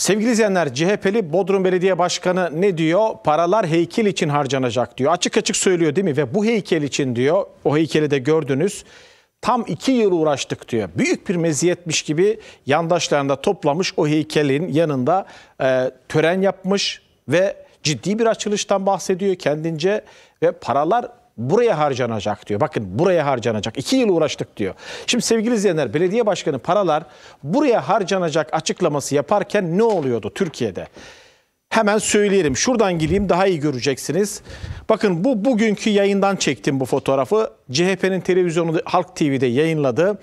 Sevgili izleyenler CHP'li Bodrum Belediye Başkanı ne diyor? Paralar heykel için harcanacak diyor. Açık açık söylüyor değil mi? Ve bu heykel için diyor, o heykeli de gördünüz. Tam iki yıl uğraştık diyor. Büyük bir meziyetmiş gibi yandaşlarında toplamış o heykelin yanında e, tören yapmış ve ciddi bir açılıştan bahsediyor kendince. Ve paralar buraya harcanacak diyor. Bakın buraya harcanacak. İki yıl uğraştık diyor. Şimdi sevgili izleyenler belediye başkanı paralar buraya harcanacak açıklaması yaparken ne oluyordu Türkiye'de? Hemen söyleyelim. Şuradan gideyim daha iyi göreceksiniz. Bakın bu bugünkü yayından çektim bu fotoğrafı. CHP'nin televizyonu Halk TV'de yayınladı.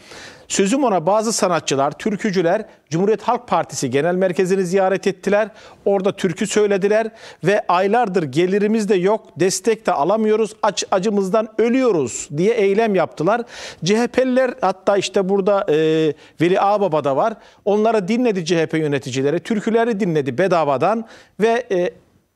Sözüm ona bazı sanatçılar, türkücüler Cumhuriyet Halk Partisi Genel Merkezi'ni ziyaret ettiler. Orada türkü söylediler ve aylardır gelirimiz de yok, destek de alamıyoruz, aç, acımızdan ölüyoruz diye eylem yaptılar. CHP'liler hatta işte burada e, Veli Ağbaba da var. Onlara dinledi CHP yöneticileri, türküleri dinledi bedavadan ve e,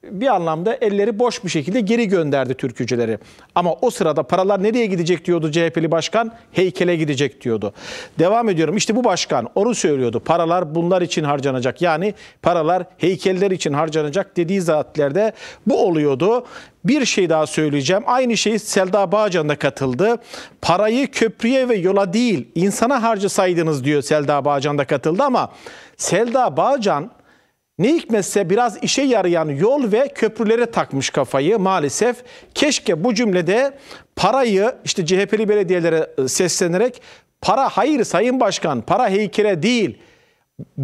bir anlamda elleri boş bir şekilde geri gönderdi türkücüleri. Ama o sırada paralar nereye gidecek diyordu CHP'li başkan? Heykele gidecek diyordu. Devam ediyorum. İşte bu başkan onu söylüyordu. Paralar bunlar için harcanacak. Yani paralar heykeller için harcanacak dediği zatlerde bu oluyordu. Bir şey daha söyleyeceğim. Aynı şey Selda Bağcan da katıldı. Parayı köprüye ve yola değil insana harcasaydınız diyor Selda Bağcan da katıldı ama Selda Bağcan ne hikmetse biraz işe yarayan yol ve köprülere takmış kafayı maalesef. Keşke bu cümlede parayı işte CHP'li belediyelere e, seslenerek para hayır sayın başkan para heykele değil.''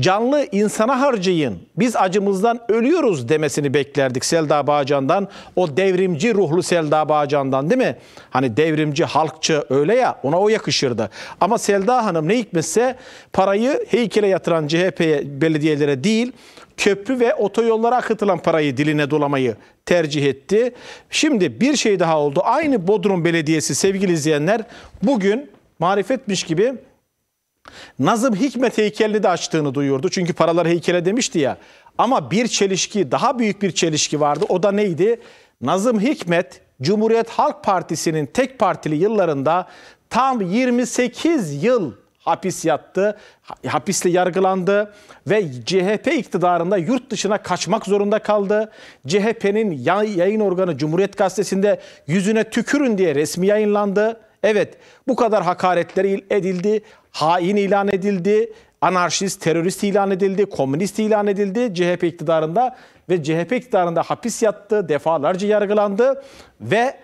canlı insana harcayın. Biz acımızdan ölüyoruz demesini beklerdik Selda Bağcan'dan. O devrimci ruhlu Selda Bağcan'dan değil mi? Hani devrimci, halkçı öyle ya ona o yakışırdı. Ama Selda Hanım ne hikmetse parayı heykele yatıran CHP'ye, belediyelere değil köprü ve otoyollara akıtılan parayı diline dolamayı tercih etti. Şimdi bir şey daha oldu. Aynı Bodrum Belediyesi sevgili izleyenler bugün marifetmiş gibi Nazım Hikmet heykelini de açtığını duyurdu. Çünkü paralar heykele demişti ya. Ama bir çelişki, daha büyük bir çelişki vardı. O da neydi? Nazım Hikmet Cumhuriyet Halk Partisi'nin tek partili yıllarında tam 28 yıl hapis yattı, hapisle yargılandı ve CHP iktidarında yurt dışına kaçmak zorunda kaldı. CHP'nin yayın organı Cumhuriyet Gazetesi'nde yüzüne tükürün diye resmi yayınlandı. Evet bu kadar hakaretleri edildi hain ilan edildi, anarşist, terörist ilan edildi, komünist ilan edildi CHP iktidarında ve CHP iktidarında hapis yattı, defalarca yargılandı ve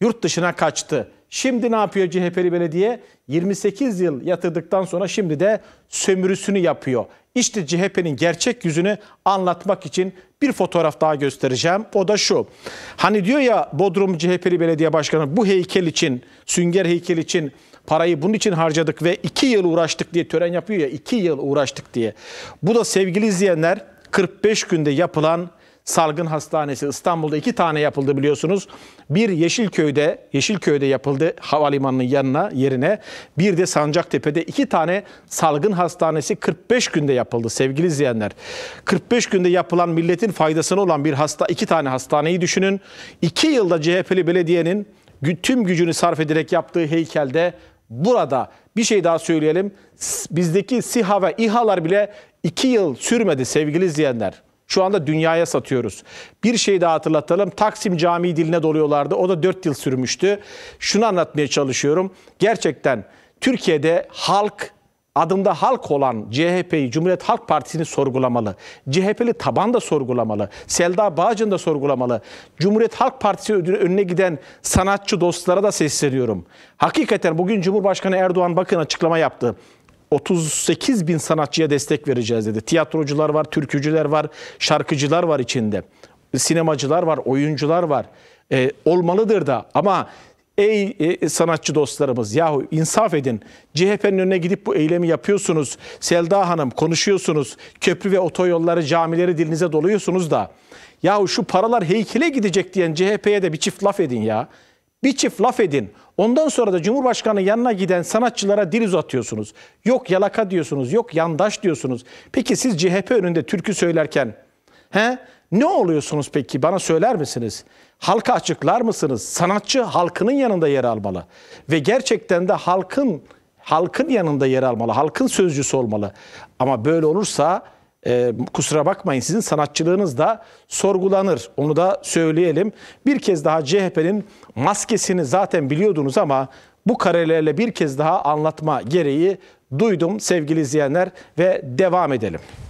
yurt dışına kaçtı. Şimdi ne yapıyor CHP'li belediye? 28 yıl yatırdıktan sonra şimdi de sömürüsünü yapıyor. İşte CHP'nin gerçek yüzünü anlatmak için bir fotoğraf daha göstereceğim. O da şu. Hani diyor ya Bodrum CHP'li belediye başkanı bu heykel için, sünger heykel için parayı bunun için harcadık ve iki yıl uğraştık diye tören yapıyor ya, iki yıl uğraştık diye. Bu da sevgili izleyenler 45 günde yapılan salgın hastanesi İstanbul'da iki tane yapıldı biliyorsunuz. Bir Yeşilköy'de, Yeşilköy'de yapıldı havalimanının yanına yerine. Bir de Sancaktepe'de iki tane salgın hastanesi 45 günde yapıldı sevgili izleyenler. 45 günde yapılan milletin faydasına olan bir hasta iki tane hastaneyi düşünün. İki yılda CHP'li belediyenin tüm gücünü sarf ederek yaptığı heykelde Burada bir şey daha söyleyelim. Bizdeki SİHA ve İHA'lar bile 2 yıl sürmedi sevgili izleyenler. Şu anda dünyaya satıyoruz. Bir şey daha hatırlatalım. Taksim Camii diline doluyorlardı. O da 4 yıl sürmüştü. Şunu anlatmaya çalışıyorum. Gerçekten Türkiye'de halk adında halk olan CHP'yi, Cumhuriyet Halk Partisi'ni sorgulamalı. CHP'li taban da sorgulamalı. Selda Bağcan da sorgulamalı. Cumhuriyet Halk Partisi önüne giden sanatçı dostlara da sesleniyorum. Hakikaten bugün Cumhurbaşkanı Erdoğan bakın açıklama yaptı. 38 bin sanatçıya destek vereceğiz dedi. Tiyatrocular var, türkücüler var, şarkıcılar var içinde. Sinemacılar var, oyuncular var. E, olmalıdır da ama Ey e, sanatçı dostlarımız yahu insaf edin. CHP'nin önüne gidip bu eylemi yapıyorsunuz. Selda Hanım konuşuyorsunuz. Köprü ve otoyolları, camileri dilinize doluyorsunuz da. Yahu şu paralar heykele gidecek diyen CHP'ye de bir çift laf edin ya. Bir çift laf edin. Ondan sonra da Cumhurbaşkanı yanına giden sanatçılara dil uzatıyorsunuz. Yok yalaka diyorsunuz, yok yandaş diyorsunuz. Peki siz CHP önünde türkü söylerken He? Ne oluyorsunuz peki? Bana söyler misiniz? Halka açıklar mısınız? Sanatçı halkının yanında yer almalı ve gerçekten de halkın halkın yanında yer almalı. Halkın sözcüsü olmalı. Ama böyle olursa e, kusura bakmayın sizin sanatçılığınız da sorgulanır. Onu da söyleyelim. Bir kez daha CHP'nin maskesini zaten biliyordunuz ama bu karelerle bir kez daha anlatma gereği duydum sevgili izleyenler ve devam edelim.